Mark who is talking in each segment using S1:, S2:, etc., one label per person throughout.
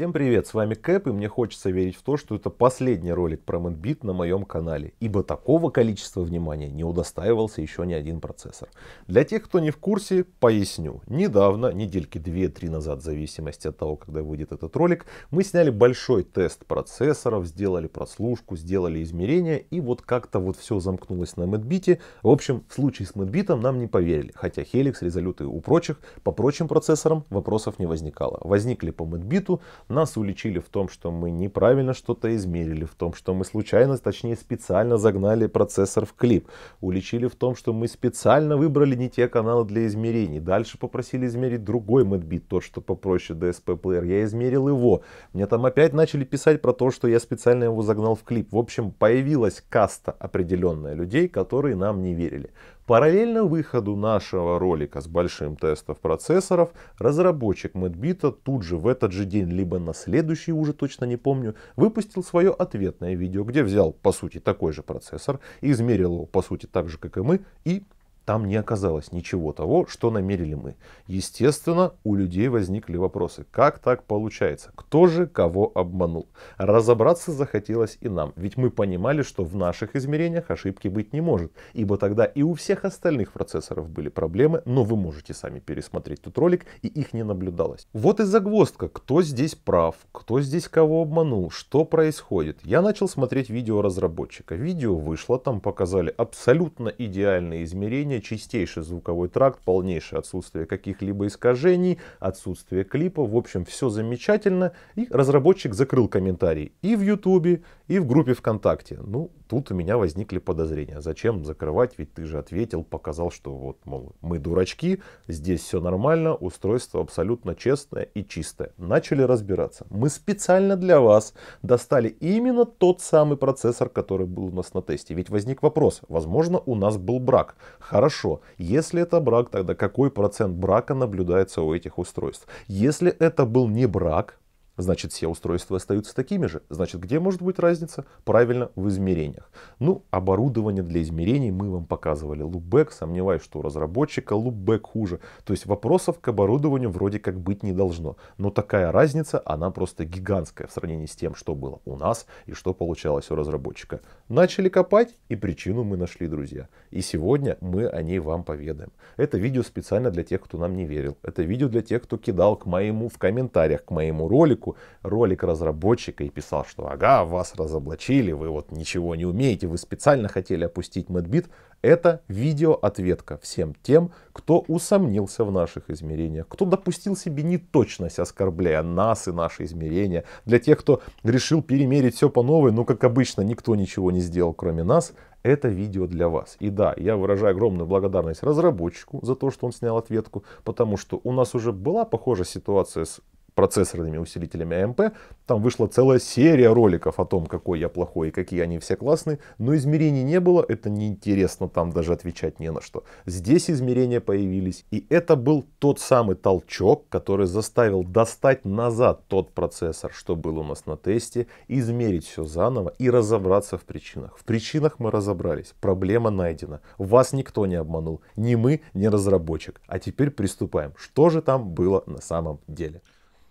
S1: Всем привет, с вами Кэп, и мне хочется верить в то, что это последний ролик про Мэтбит на моем канале, ибо такого количества внимания не удостаивался еще ни один процессор. Для тех, кто не в курсе, поясню. Недавно, недельки 2-3 назад, в зависимости от того, когда выйдет этот ролик, мы сняли большой тест процессоров, сделали прослушку, сделали измерения, и вот как-то вот все замкнулось на Мэтбите. В общем, в случае с Мэтбитом нам не поверили, хотя Helix, Resolute и у прочих, по прочим процессорам вопросов не возникало. Возникли по Мэтбиту, нас уличили в том, что мы неправильно что-то измерили, в том, что мы случайно, точнее специально загнали процессор в клип. Уличили в том, что мы специально выбрали не те каналы для измерений. Дальше попросили измерить другой мэтбит, тот, что попроще DSP-плеер. Я измерил его. Мне там опять начали писать про то, что я специально его загнал в клип. В общем, появилась каста определенная людей, которые нам не верили. Параллельно выходу нашего ролика с большим тестом процессоров, разработчик MadBit тут же в этот же день, либо на следующий, уже точно не помню, выпустил свое ответное видео, где взял по сути такой же процессор, измерил его по сути так же, как и мы, и там не оказалось ничего того, что намерили мы. Естественно, у людей возникли вопросы. Как так получается? Кто же кого обманул? Разобраться захотелось и нам, ведь мы понимали, что в наших измерениях ошибки быть не может, ибо тогда и у всех остальных процессоров были проблемы, но вы можете сами пересмотреть тут ролик, и их не наблюдалось. Вот и загвоздка, кто здесь прав, кто здесь кого обманул, что происходит. Я начал смотреть видео разработчика. Видео вышло, там показали абсолютно идеальные измерения, звучание, чистейший звуковой тракт, полнейшее отсутствие каких-либо искажений, отсутствие клипа, в общем, все замечательно. И разработчик закрыл комментарий и в Ютубе, и в группе ВКонтакте. Ну, Тут у меня возникли подозрения. Зачем закрывать? Ведь ты же ответил, показал, что вот, мол, мы дурачки, здесь все нормально, устройство абсолютно честное и чистое. Начали разбираться. Мы специально для вас достали именно тот самый процессор, который был у нас на тесте. Ведь возник вопрос, возможно, у нас был брак. Хорошо, если это брак, тогда какой процент брака наблюдается у этих устройств? Если это был не брак, значит все устройства остаются такими же. Значит, где может быть разница? Правильно, в измерениях. Ну, оборудование для измерений мы вам показывали. Loopback, сомневаюсь, что у разработчика Loopback хуже. То есть вопросов к оборудованию вроде как быть не должно. Но такая разница, она просто гигантская в сравнении с тем, что было у нас и что получалось у разработчика. Начали копать, и причину мы нашли, друзья. И сегодня мы о ней вам поведаем. Это видео специально для тех, кто нам не верил. Это видео для тех, кто кидал к моему в комментариях к моему ролику ссылку, ролик разработчика и писал, что ага, вас разоблачили, вы вот ничего не умеете, вы специально хотели опустить MadBit, это видео-ответка всем тем, кто усомнился в наших измерениях, кто допустил себе неточность, оскорбляя нас и наши измерения. Для тех, кто решил перемерить все по новой, но, ну, как обычно, никто ничего не сделал, кроме нас, это видео для вас. И да, я выражаю огромную благодарность разработчику за то, что он снял ответку, потому что у нас уже была похожая ситуация с процессорными усилителями AMP. А там вышла целая серия роликов о том, какой я плохой и какие они все классные. Но измерений не было, это неинтересно, там даже отвечать не на что. Здесь измерения появились. И это был тот самый толчок, который заставил достать назад тот процессор, что был у нас на тесте, измерить все заново и разобраться в причинах. В причинах мы разобрались, проблема найдена. Вас никто не обманул, ни мы, ни разработчик. А теперь приступаем. Что же там было на самом деле?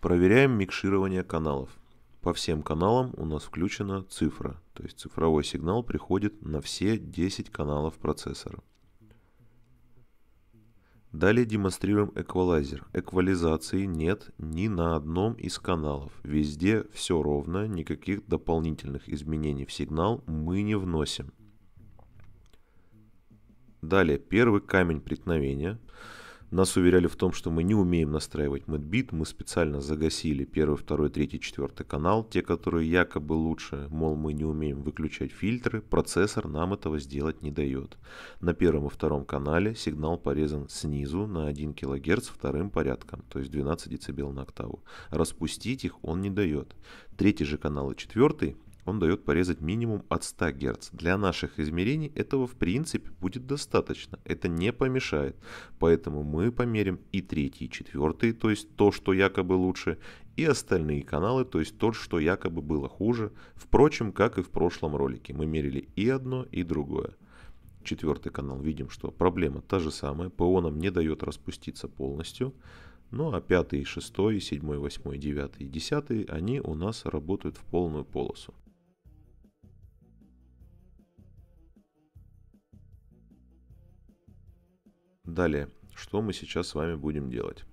S1: Проверяем микширование каналов. По всем каналам у нас включена цифра, то есть цифровой сигнал приходит на все 10 каналов процессора. Далее демонстрируем эквалайзер. Эквализации нет ни на одном из каналов. Везде все ровно, никаких дополнительных изменений в сигнал мы не вносим. Далее первый камень преткновения. Нас уверяли в том, что мы не умеем настраивать мэтбит, мы специально загасили первый, второй, третий, четвертый канал, те, которые якобы лучше, мол, мы не умеем выключать фильтры, процессор нам этого сделать не дает. На первом и втором канале сигнал порезан снизу на 1 кГц вторым порядком, то есть 12 дБ на октаву. Распустить их он не дает. Третий же канал и четвертый он дает порезать минимум от 100 Гц. Для наших измерений этого в принципе будет достаточно, это не помешает. Поэтому мы померим и третий, и четвертый, то есть то, что якобы лучше, и остальные каналы, то есть то, что якобы было хуже. Впрочем, как и в прошлом ролике, мы мерили и одно, и другое. Четвертый канал видим, что проблема та же самая, ПО нам не дает распуститься полностью. Ну а пятый, шестой, седьмой, восьмой, девятый и десятый, они у нас работают в полную полосу. Далее, что мы сейчас с вами будем делать?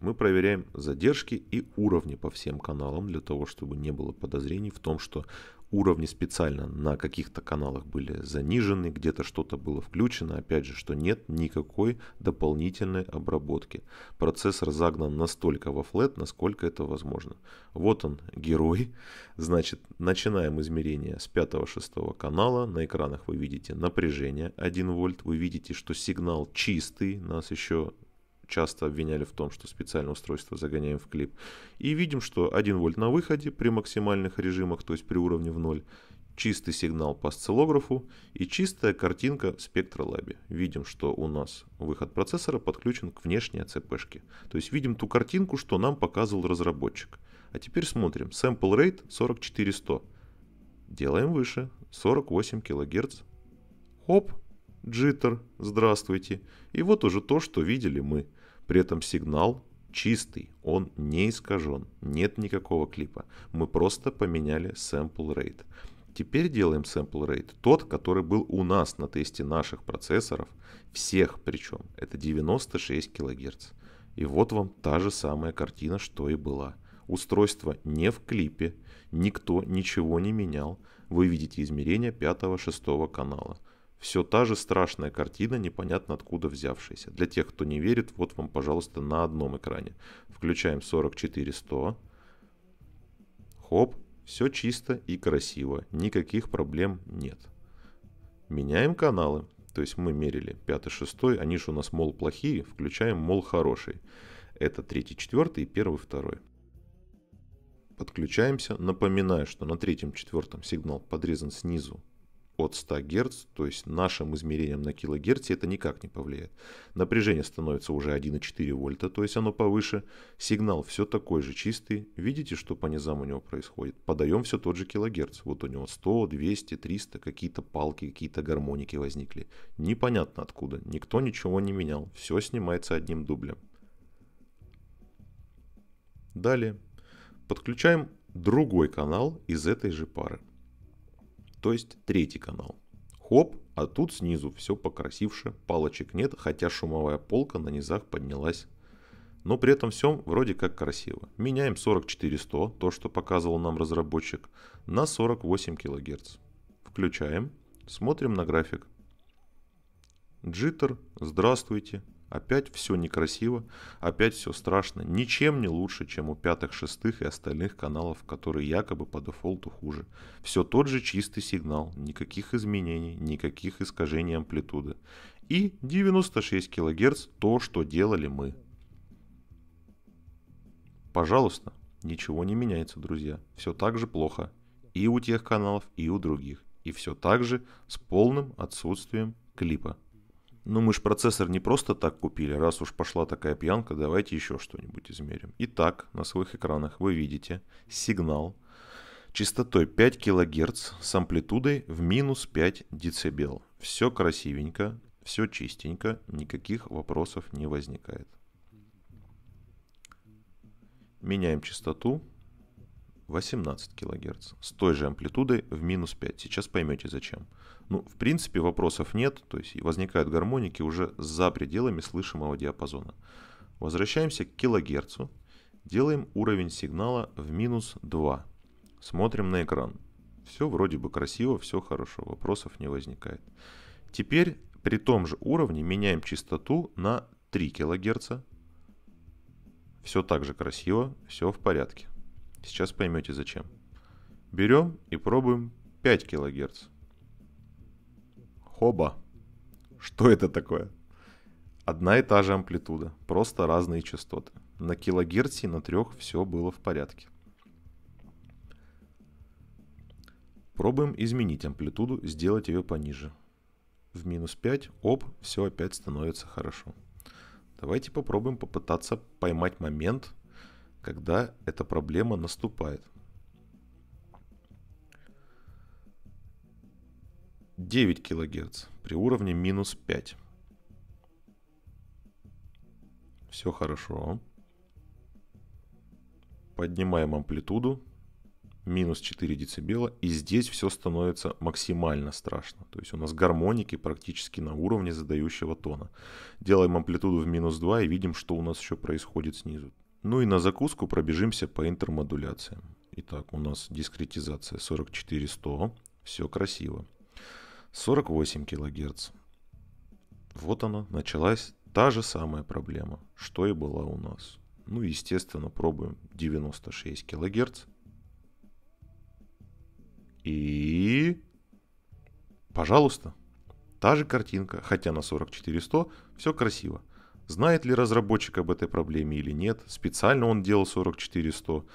S1: Мы проверяем задержки и уровни по всем каналам для того, чтобы не было подозрений в том, что уровни специально на каких-то каналах были занижены, где-то что-то было включено, опять же, что нет никакой дополнительной обработки. Процессор загнан настолько во флет, насколько это возможно. Вот он, герой. Значит, начинаем измерение с 5-6 канала. На экранах вы видите напряжение 1 вольт. Вы видите, что сигнал чистый. Нас еще часто обвиняли в том, что специальное устройство загоняем в клип. И видим, что 1 вольт на выходе при максимальных режимах, то есть при уровне в ноль чистый сигнал по осциллографу и чистая картинка спектра лаби. Видим, что у нас выход процессора подключен к внешней АЦПшке. То есть видим ту картинку, что нам показывал разработчик. А теперь смотрим. Sample rate 44100. Делаем выше. 48 кГц. Оп, джиттер, здравствуйте. И вот уже то, что видели мы. При этом сигнал чистый, он не искажен, нет никакого клипа. Мы просто поменяли sample rate. Теперь делаем sample rate, тот, который был у нас на тесте наших процессоров, всех причем, это 96 кГц. И вот вам та же самая картина, что и была. Устройство не в клипе, никто ничего не менял. Вы видите измерения 5-6 канала. Все та же страшная картина, непонятно откуда взявшаяся. Для тех, кто не верит, вот вам, пожалуйста, на одном экране. Включаем 44100. Хоп, все чисто и красиво, никаких проблем нет. Меняем каналы. То есть мы мерили 5 шестой, они же у нас мол плохие, включаем мол хороший. Это 3 четвертый и 1 второй. Подключаемся. Напоминаю, что на третьем четвертом сигнал подрезан снизу от 100 Гц, то есть нашим измерением на килогерце это никак не повлияет. Напряжение становится уже 1,4 вольта, то есть оно повыше. Сигнал все такой же чистый. Видите, что по низам у него происходит? Подаем все тот же килогерц. Вот у него 100, 200, 300, какие-то палки, какие-то гармоники возникли. Непонятно откуда. Никто ничего не менял. Все снимается одним дублем. Далее подключаем другой канал из этой же пары то есть третий канал. Хоп, а тут снизу все покрасивше, палочек нет, хотя шумовая полка на низах поднялась. Но при этом всем вроде как красиво. Меняем 44100, то что показывал нам разработчик, на 48 кГц. Включаем, смотрим на график. Джиттер, здравствуйте, Опять все некрасиво, опять все страшно, ничем не лучше, чем у пятых, шестых и остальных каналов, которые якобы по дефолту хуже. Все тот же чистый сигнал, никаких изменений, никаких искажений амплитуды. И 96 кГц то, что делали мы. Пожалуйста, ничего не меняется, друзья. Все так же плохо. И у тех каналов, и у других. И все так же с полным отсутствием клипа ну мы же процессор не просто так купили, раз уж пошла такая пьянка, давайте еще что-нибудь измерим. Итак, на своих экранах вы видите сигнал частотой 5 кГц с амплитудой в минус 5 дБ. Все красивенько, все чистенько, никаких вопросов не возникает. Меняем частоту, 18 кГц с той же амплитудой в минус 5. Сейчас поймете зачем. Ну, в принципе, вопросов нет, то есть возникают гармоники уже за пределами слышимого диапазона. Возвращаемся к килогерцу, делаем уровень сигнала в минус 2. Смотрим на экран. Все вроде бы красиво, все хорошо, вопросов не возникает. Теперь при том же уровне меняем частоту на 3 кГц. Все так же красиво, все в порядке. Сейчас поймете зачем. Берем и пробуем 5 кГц. Хоба! Что это такое? Одна и та же амплитуда, просто разные частоты. На килогерц и на трех все было в порядке. Пробуем изменить амплитуду, сделать ее пониже. В минус 5, оп, все опять становится хорошо. Давайте попробуем попытаться поймать момент, когда эта проблема наступает. 9 кГц при уровне минус 5. Все хорошо. Поднимаем амплитуду. Минус 4 дБ. И здесь все становится максимально страшно. То есть у нас гармоники практически на уровне задающего тона. Делаем амплитуду в минус 2 и видим, что у нас еще происходит снизу. Ну и на закуску пробежимся по интермодуляциям. Итак, у нас дискретизация 44100, все красиво. 48 кГц. Вот она, началась та же самая проблема, что и была у нас. Ну, естественно, пробуем 96 кГц. И... Пожалуйста, та же картинка, хотя на 44100 все красиво. Знает ли разработчик об этой проблеме или нет, специально он делал 44100,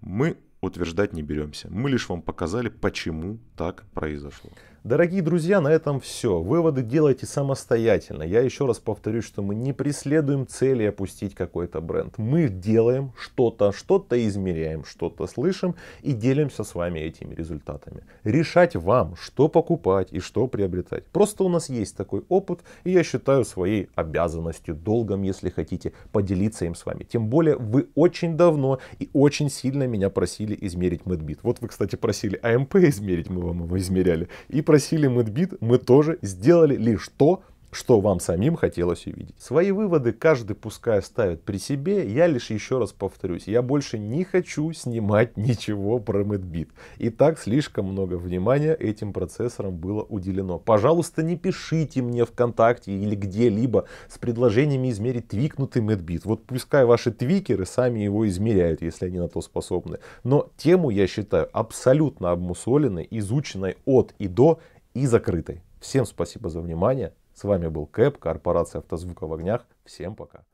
S1: мы утверждать не беремся. Мы лишь вам показали, почему так произошло. Дорогие друзья, на этом все. Выводы делайте самостоятельно. Я еще раз повторюсь, что мы не преследуем цели опустить какой-то бренд. Мы делаем что-то, что-то измеряем, что-то слышим и делимся с вами этими результатами. Решать вам, что покупать и что приобретать. Просто у нас есть такой опыт, и я считаю своей обязанностью, долгом, если хотите, поделиться им с вами. Тем более вы очень давно и очень сильно меня просили измерить MedBit. Вот вы, кстати, просили АМП измерить, мы вам его измеряли. И просили просили MadBit, мы тоже сделали лишь то, что вам самим хотелось увидеть. Свои выводы каждый пускай ставит при себе, я лишь еще раз повторюсь, я больше не хочу снимать ничего про MedBit. И так слишком много внимания этим процессорам было уделено. Пожалуйста, не пишите мне ВКонтакте или где-либо с предложениями измерить твикнутый MedBit. Вот пускай ваши твикеры сами его измеряют, если они на то способны. Но тему я считаю абсолютно обмусоленной, изученной от и до и закрытой. Всем спасибо за внимание. С вами был КЭП, корпорация «Автозвука в огнях». Всем пока.